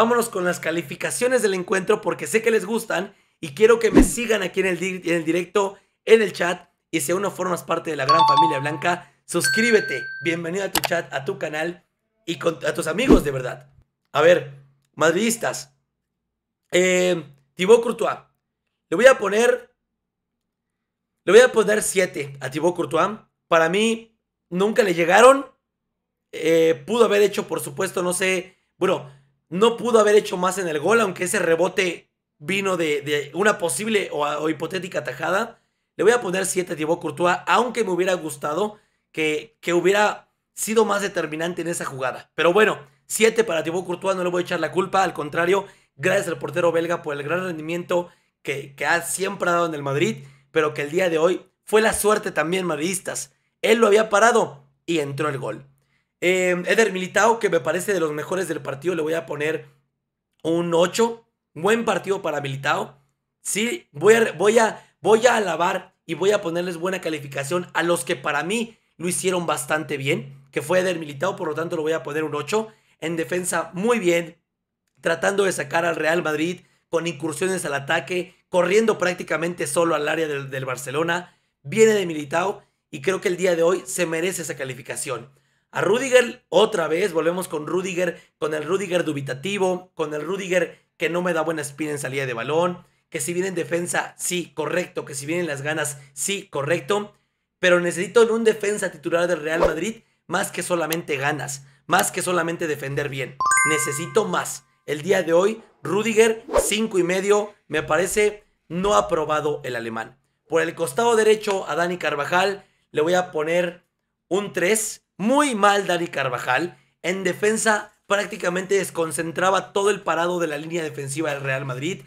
vámonos con las calificaciones del encuentro porque sé que les gustan y quiero que me sigan aquí en el, en el directo, en el chat y si aún no formas parte de la gran familia blanca, suscríbete, bienvenido a tu chat, a tu canal y a tus amigos de verdad. A ver, madridistas, eh, Thibaut Courtois, le voy a poner, le voy a poner 7 a Thibaut Courtois. Para mí, nunca le llegaron, eh, pudo haber hecho, por supuesto, no sé, bueno, no pudo haber hecho más en el gol, aunque ese rebote vino de, una posible o, hipotética tajada. Le voy a poner 7 a Thibaut Courtois, aunque me hubiera gustado que, que hubiera sido más determinante en esa jugada. Pero bueno, 7 para Thibaut Courtois, no le voy a echar la culpa, al contrario, gracias al portero belga por el gran rendimiento que, ha siempre dado en el Madrid, pero que el día de hoy fue la suerte también madridistas. Él lo había parado y entró el gol. Em, Eder Militao, que me parece de los mejores del partido, le voy a poner un 8. Buen partido para Militao. Sí, voy a, voy a, voy a alabar y voy a ponerles buena calificación a los que para mí lo hicieron bastante bien, que fue Eder Militao, por lo tanto le voy a poner un 8. En defensa, muy bien, tratando de sacar al Real Madrid con incursiones al ataque, corriendo prácticamente solo al área del Barcelona. Viene de Militao y creo que el día de hoy se merece esa calificación. A Rudiger otra vez, volvemos con Rudiger, con el Rudiger dubitativo, con el Rudiger que no me da buena espina en salida de balón, que si viene en defensa, sí, correcto, que si vienen las ganas, sí, correcto, pero necesito en un defensa titular del Real Madrid más que solamente ganas, más que solamente defender bien, necesito más. El día de hoy, Rudiger, 5 y medio, me parece no aprobado el alemán. Por el costado derecho a Dani Carvajal le voy a poner un 3, muy mal Dani Carvajal. En defensa prácticamente desconcentraba todo el parado de la línea defensiva del Real Madrid.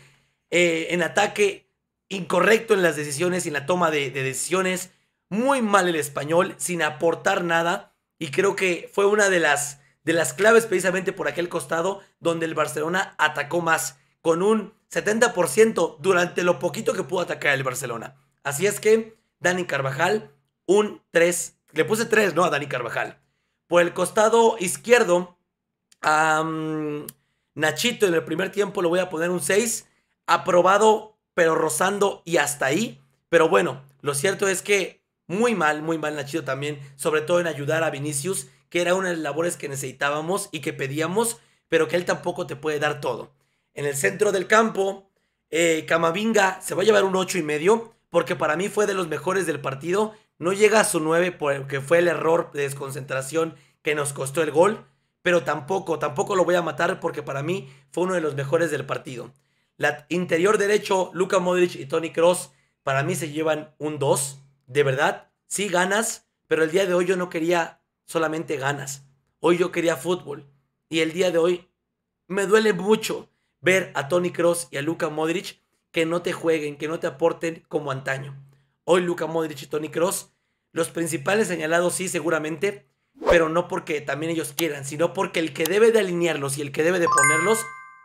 Eh, en ataque incorrecto en las decisiones y en la toma de, decisiones. Muy mal el español, sin aportar nada. Y creo que fue una de las, de las claves precisamente por aquel costado donde el Barcelona atacó más, con un 70% durante lo poquito que pudo atacar el Barcelona. Así es que Dani Carvajal, un 3 le puse 3, ¿no? A Dani Carvajal. Por el costado izquierdo, Nachito en el primer tiempo le voy a poner un 6. Aprobado, pero rozando y hasta ahí. Pero bueno, lo cierto es que muy mal, muy mal Nachito también, sobre todo en ayudar a Vinicius, que era una de las labores que necesitábamos y que pedíamos, pero que él tampoco te puede dar todo. En el centro del campo, eh, Camavinga se va a llevar un 8 y medio, porque para mí fue de los mejores del partido no llega a su 9 porque fue el error de desconcentración que nos costó el gol, pero tampoco, tampoco lo voy a matar porque para mí fue uno de los mejores del partido. La interior derecho, Luka Modric y Tony Cross, para mí se llevan un 2. De verdad, sí ganas, pero el día de hoy yo no quería solamente ganas. Hoy yo quería fútbol. Y el día de hoy me duele mucho ver a Tony Cross y a Luka Modric que no te jueguen, que no te aporten como antaño. Hoy Luka Modric y Tony Cross, los principales señalados sí, seguramente, pero no porque también ellos quieran, sino porque el que debe de alinearlos y el que debe de ponerlos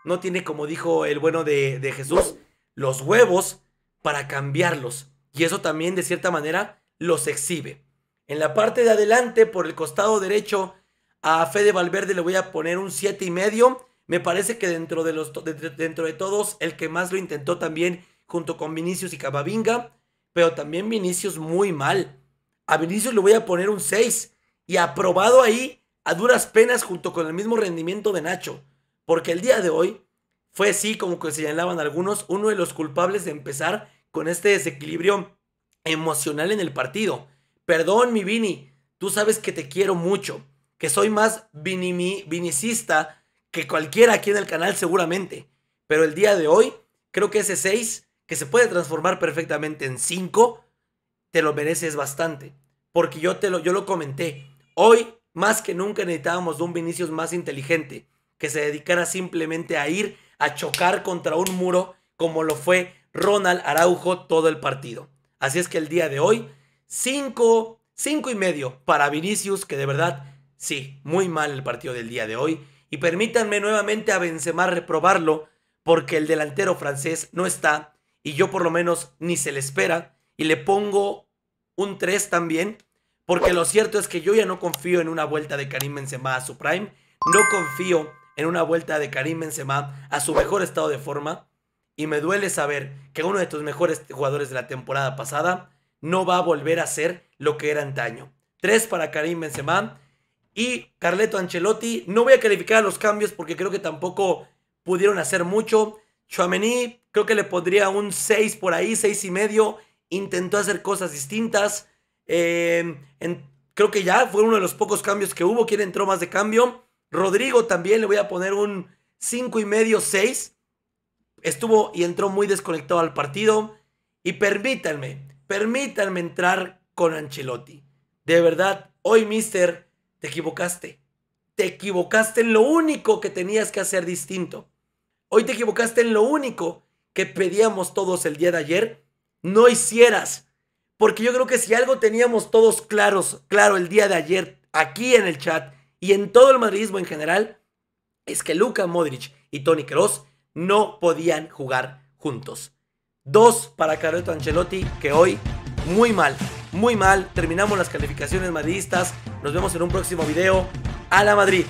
no tiene, como dijo el bueno de, Jesús, los huevos para cambiarlos. Y eso también, de cierta manera, los exhibe. En la parte de adelante, por el costado derecho, a Fede Valverde le voy a poner un 7 y medio. Me parece que dentro de, los, dentro de todos, el que más lo intentó también, junto con Vinicius y Cavabinga pero también Vinicius muy mal. A Vinicius le voy a poner un 6 y aprobado ahí a duras penas junto con el mismo rendimiento de Nacho, porque el día de hoy fue así como que señalaban algunos, uno de los culpables de empezar con este desequilibrio emocional en el partido. Perdón, mi Vini, tú sabes que te quiero mucho, que soy más vinicista que cualquiera aquí en el canal seguramente, pero el día de hoy creo que ese 6 que se puede transformar perfectamente en 5, te lo mereces bastante. Porque yo, te lo, yo lo comenté. Hoy, más que nunca, necesitábamos de un Vinicius más inteligente, que se dedicara simplemente a ir a chocar contra un muro, como lo fue Ronald Araujo todo el partido. Así es que el día de hoy, 5, 5 y medio para Vinicius, que de verdad, sí, muy mal el partido del día de hoy. Y permítanme nuevamente a Benzema reprobarlo, porque el delantero francés no está y yo por lo menos ni se le espera. Y le pongo un 3 también, porque lo cierto es que yo ya no confío en una vuelta de Karim Benzema a su prime, no confío en una vuelta de Karim Benzema a su mejor estado de forma, y me duele saber que uno de tus mejores jugadores de la temporada pasada no va a volver a ser lo que era antaño. 3 para Karim Benzema y Carleto Ancelotti. No voy a calificar a los cambios porque creo que tampoco pudieron hacer mucho. Chuamení, creo que le podría un 6 por ahí, 6 y medio. Intentó hacer cosas distintas. Eh, creo que ya fue uno de los pocos cambios que hubo. ¿Quién entró más de cambio? Rodrigo también le voy a poner un 5 y medio, 6. Estuvo y entró muy desconectado al partido. Y permítanme, permítanme entrar con Ancelotti. De verdad, hoy, mister, te equivocaste. Te equivocaste en lo único que tenías que hacer distinto. Hoy te equivocaste en lo único que pedíamos todos el día de ayer. No hicieras. Porque yo creo que si algo teníamos todos claros, claro el día de ayer, aquí en el chat y en todo el madridismo en general, es que Luka Modric y Tony Kroos no podían jugar juntos. Dos para Carreto Ancelotti, que hoy muy mal, muy mal. Terminamos las calificaciones madridistas. Nos vemos en un próximo video. A la Madrid.